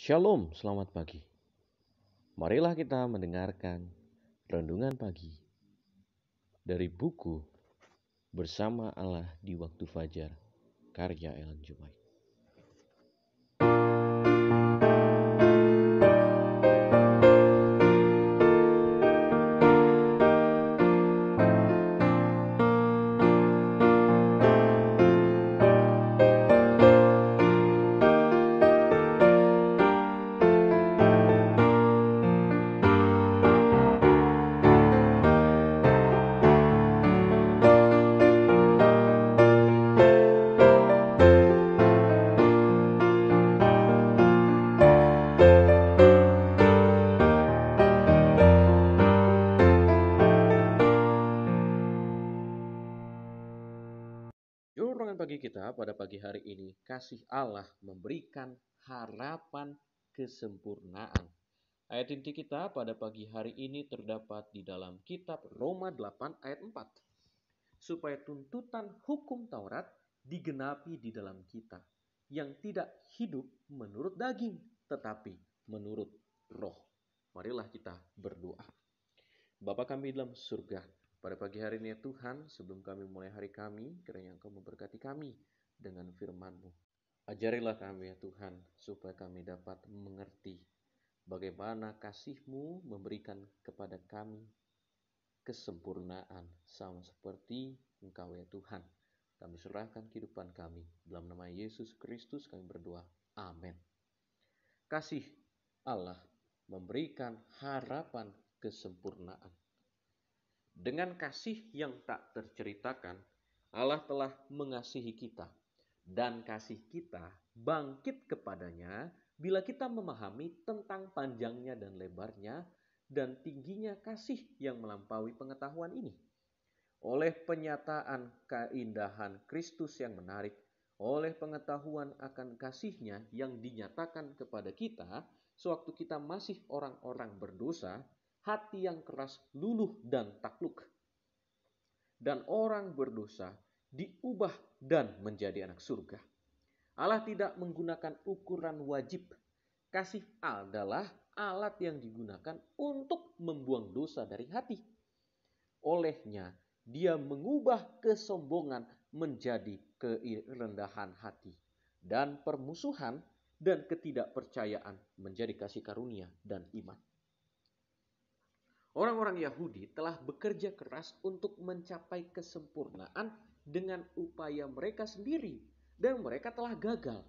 Shalom, selamat pagi. Marilah kita mendengarkan renungan pagi dari buku Bersama Allah di Waktu Fajar, karya Ellen White. kita pada pagi hari ini, kasih Allah memberikan harapan kesempurnaan. Ayat inti kita pada pagi hari ini terdapat di dalam kitab Roma 8 ayat 4. Supaya tuntutan hukum Taurat digenapi di dalam kita yang tidak hidup menurut daging tetapi menurut roh. Marilah kita berdoa. Bapa kami dalam surga, pada pagi hari ini ya Tuhan, sebelum kami mulai hari kami, kiranya Engkau memberkati kami dengan firman-Mu. Ajarilah kami ya Tuhan, supaya kami dapat mengerti bagaimana kasih-Mu memberikan kepada kami kesempurnaan sama seperti Engkau ya Tuhan. Kami serahkan kehidupan kami. Dalam nama Yesus Kristus kami berdoa. Amin. Kasih Allah memberikan harapan kesempurnaan. Dengan kasih yang tak terceritakan, Allah telah mengasihi kita dan kasih kita bangkit kepadanya bila kita memahami tentang panjangnya dan lebarnya dan tingginya kasih yang melampaui pengetahuan ini. Oleh penyataan keindahan Kristus yang menarik, oleh pengetahuan akan kasihnya yang dinyatakan kepada kita sewaktu kita masih orang-orang berdosa, hati yang keras, luluh dan takluk. Dan orang berdosa diubah dan menjadi anak surga. Allah tidak menggunakan ukuran wajib. Kasih adalah alat yang digunakan untuk membuang dosa dari hati. Olehnya, dia mengubah kesombongan menjadi kerendahan hati dan permusuhan dan ketidakpercayaan menjadi kasih karunia dan iman. Orang-orang Yahudi telah bekerja keras untuk mencapai kesempurnaan dengan upaya mereka sendiri, dan mereka telah gagal.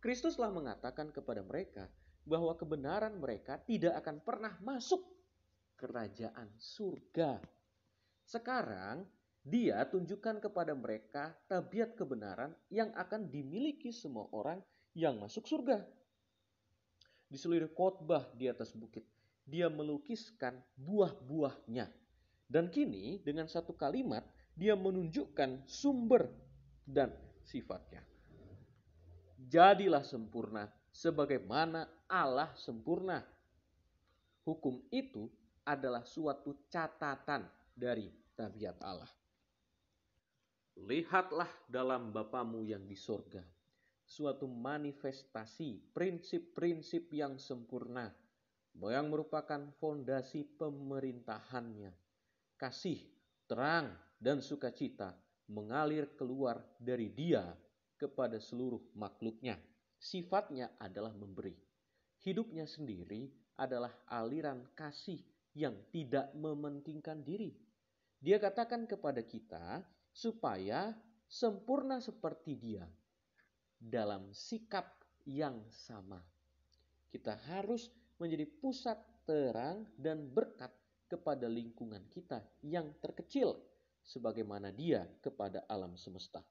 Kristus telah mengatakan kepada mereka bahwa kebenaran mereka tidak akan pernah masuk kerajaan surga. Sekarang, Dia tunjukkan kepada mereka tabiat kebenaran yang akan dimiliki semua orang yang masuk surga. Di seluruh khotbah di atas bukit dia melukiskan buah-buahnya. Dan kini dengan satu kalimat dia menunjukkan sumber dan sifatnya. Jadilah sempurna sebagaimana Allah sempurna. Hukum itu adalah suatu catatan dari tabiat Allah. Lihatlah dalam Bapamu yang di sorga, suatu manifestasi prinsip-prinsip yang sempurna yang merupakan fondasi pemerintahannya. Kasih, terang, dan sukacita mengalir keluar dari dia kepada seluruh makhluknya. Sifatnya adalah memberi. Hidupnya sendiri adalah aliran kasih yang tidak mementingkan diri. Dia katakan kepada kita supaya sempurna seperti dia dalam sikap yang sama. Kita harus menjadi pusat terang dan berkat kepada lingkungan kita yang terkecil sebagaimana dia kepada alam semesta.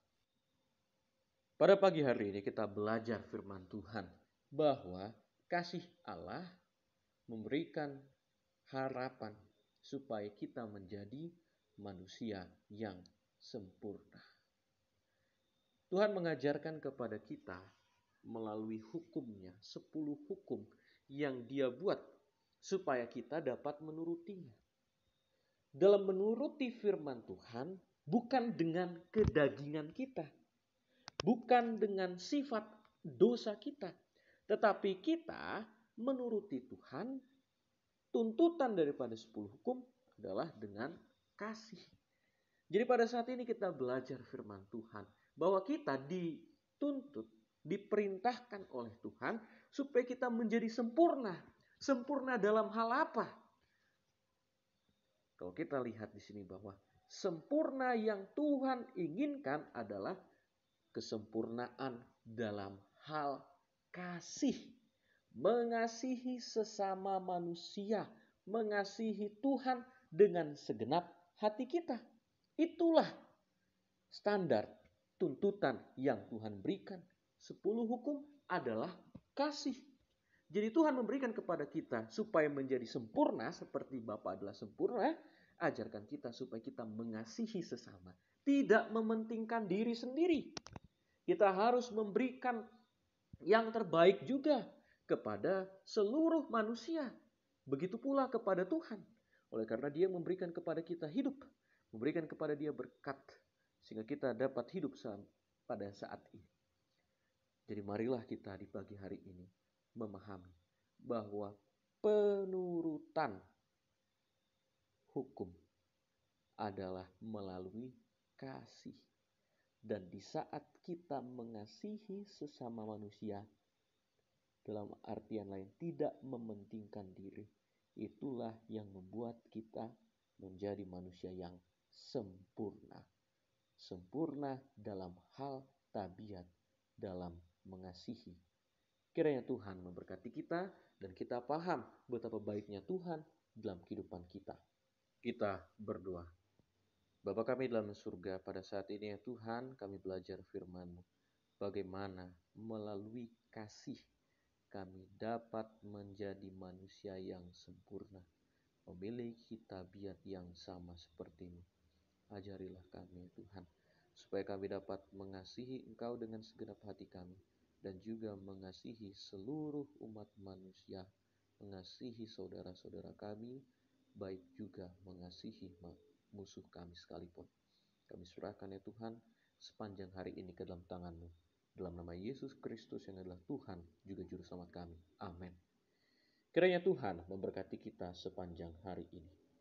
Pada pagi hari ini kita belajar firman Tuhan bahwa kasih Allah memberikan harapan supaya kita menjadi manusia yang sempurna. Tuhan mengajarkan kepada kita melalui hukumnya, sepuluh hukum yang dia buat supaya kita dapat menurutinya. Dalam menuruti firman Tuhan bukan dengan kedagingan kita, bukan dengan sifat dosa kita, tetapi kita menuruti Tuhan tuntutan daripada sepuluh hukum adalah dengan kasih. Jadi pada saat ini kita belajar firman Tuhan bahwa kita dituntut, diperintahkan oleh Tuhan supaya kita menjadi sempurna. Sempurna dalam hal apa? Kalau kita lihat di sini bahwa sempurna yang Tuhan inginkan adalah kesempurnaan dalam hal kasih. Mengasihi sesama manusia, mengasihi Tuhan dengan segenap hati kita. Itulah standar tuntutan yang Tuhan berikan. Sepuluh hukum adalah kasih. Jadi Tuhan memberikan kepada kita supaya menjadi sempurna seperti Bapa adalah sempurna, ajarkan kita supaya kita mengasihi sesama, tidak mementingkan diri sendiri. Kita harus memberikan yang terbaik juga kepada seluruh manusia. Begitu pula kepada Tuhan. Oleh karena dia memberikan kepada kita hidup. Memberikan kepada dia berkat. Sehingga kita dapat hidup pada saat ini. Jadi marilah kita di pagi hari ini memahami bahwa penurutan hukum adalah melalui kasih. Dan di saat kita mengasihi sesama manusia, dalam artian lain tidak mementingkan diri, itulah yang membuat kita menjadi manusia yang sempurna. Sempurna dalam hal tabiat, dalam mengasihi. Kiranya Tuhan memberkati kita dan kita paham betapa baiknya Tuhan dalam kehidupan kita. Kita berdoa. Bapa kami dalam surga, pada saat ini ya Tuhan kami belajar firman-Mu. Bagaimana melalui kasih kami dapat menjadi manusia yang sempurna, memiliki tabiat yang sama sepertimu. Ajarilah kami ya Tuhan, supaya kami dapat mengasihi Engkau dengan segenap hati kami dan juga mengasihi seluruh umat manusia, mengasihi saudara-saudara kami, baik juga mengasihi musuh kami sekalipun. Kami serahkan ya Tuhan sepanjang hari ini ke dalam tangan-Mu. Dalam nama Yesus Kristus yang adalah Tuhan, juga Juru Selamat kami. Amin. Kiranya Tuhan memberkati kita sepanjang hari ini.